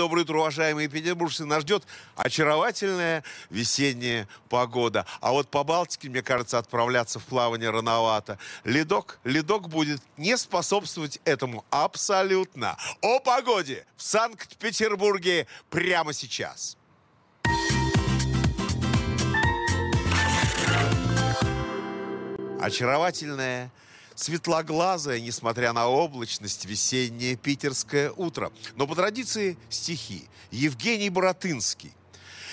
Доброе утро, уважаемые петербуржцы. Нас ждет очаровательная весенняя погода. А вот по Балтике, мне кажется, отправляться в плавание рановато. Ледок, ледок будет не способствовать этому абсолютно. О погоде в Санкт-Петербурге прямо сейчас. Очаровательная светлоглазое, несмотря на облачность, весеннее питерское утро. Но по традиции стихи. Евгений Боротынский.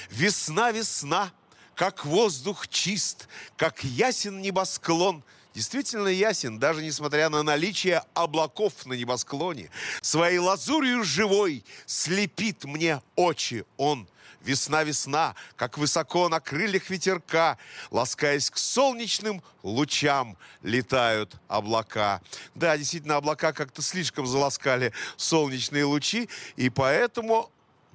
«Весна, весна, как воздух чист, как ясен небосклон – действительно ясен, даже несмотря на наличие облаков на небосклоне. Своей лазурью живой слепит мне очи он. Весна-весна, как высоко на крыльях ветерка, ласкаясь к солнечным лучам, летают облака. Да, действительно, облака как-то слишком заласкали солнечные лучи, и поэтому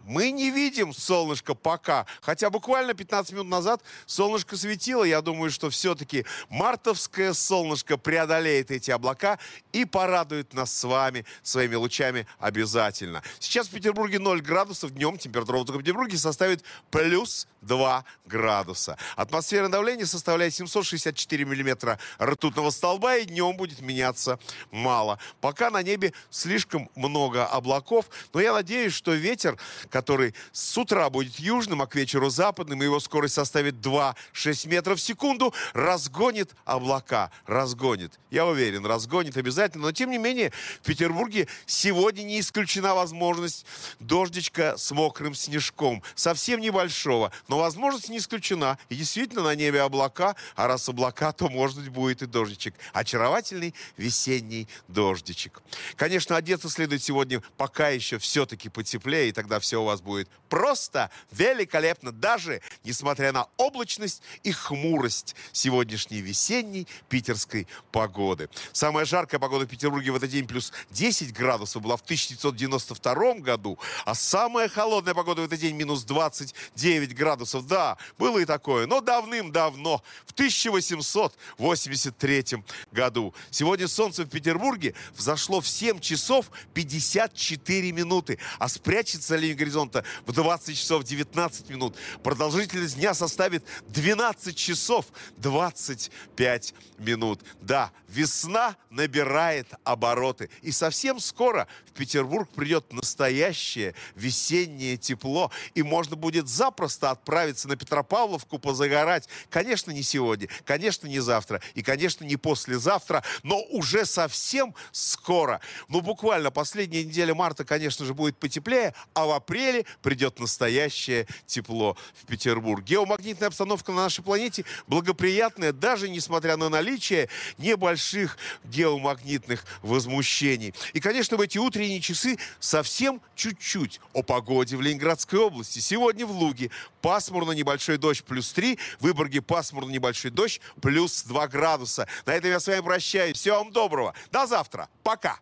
мы не видим солнышко пока. Хотя буквально 15 минут назад солнышко светило. Я думаю, что все-таки мартовское солнышко преодолеет эти облака и порадует нас с вами своими лучами обязательно. Сейчас в Петербурге 0 градусов. Днем температура воздуха в Петербурге составит плюс 2 градуса. Атмосферное давление составляет 764 миллиметра ртутного столба. И днем будет меняться мало. Пока на небе слишком много облаков. Но я надеюсь, что ветер который с утра будет южным, а к вечеру западным, и его скорость составит 2-6 метров в секунду, разгонит облака, разгонит. Я уверен, разгонит обязательно. Но, тем не менее, в Петербурге сегодня не исключена возможность дождичка с мокрым снежком. Совсем небольшого, но возможность не исключена. И действительно, на небе облака, а раз облака, то, может быть, будет и дождичек. Очаровательный весенний дождичек. Конечно, одеться следует сегодня пока еще все-таки потеплее, и тогда все у вас будет просто великолепно, даже несмотря на облачность и хмурость сегодняшней весенней питерской погоды. Самая жаркая погода в Петербурге в этот день плюс 10 градусов была в 1992 году, а самая холодная погода в этот день минус 29 градусов. Да, было и такое, но давным-давно, в 1883 году. Сегодня солнце в Петербурге взошло в 7 часов 54 минуты, а спрячется Ленинград горизонта в 20 часов 19 минут. Продолжительность дня составит 12 часов 25 минут. Да, весна набирает обороты. И совсем скоро в Петербург придет настоящее весеннее тепло. И можно будет запросто отправиться на Петропавловку позагорать. Конечно, не сегодня, конечно, не завтра и, конечно, не послезавтра, но уже совсем скоро. Ну, буквально последняя неделя марта, конечно же, будет потеплее, а в апреле апреле придет настоящее тепло в Петербург. Геомагнитная обстановка на нашей планете благоприятная, даже несмотря на наличие небольших геомагнитных возмущений. И, конечно, в эти утренние часы совсем чуть-чуть о погоде в Ленинградской области. Сегодня в Луге пасмурно, небольшой дождь, плюс 3. В Выборге пасмурно, небольшой дождь, плюс 2 градуса. На этом я с вами прощаюсь. Всего вам доброго. До завтра. Пока.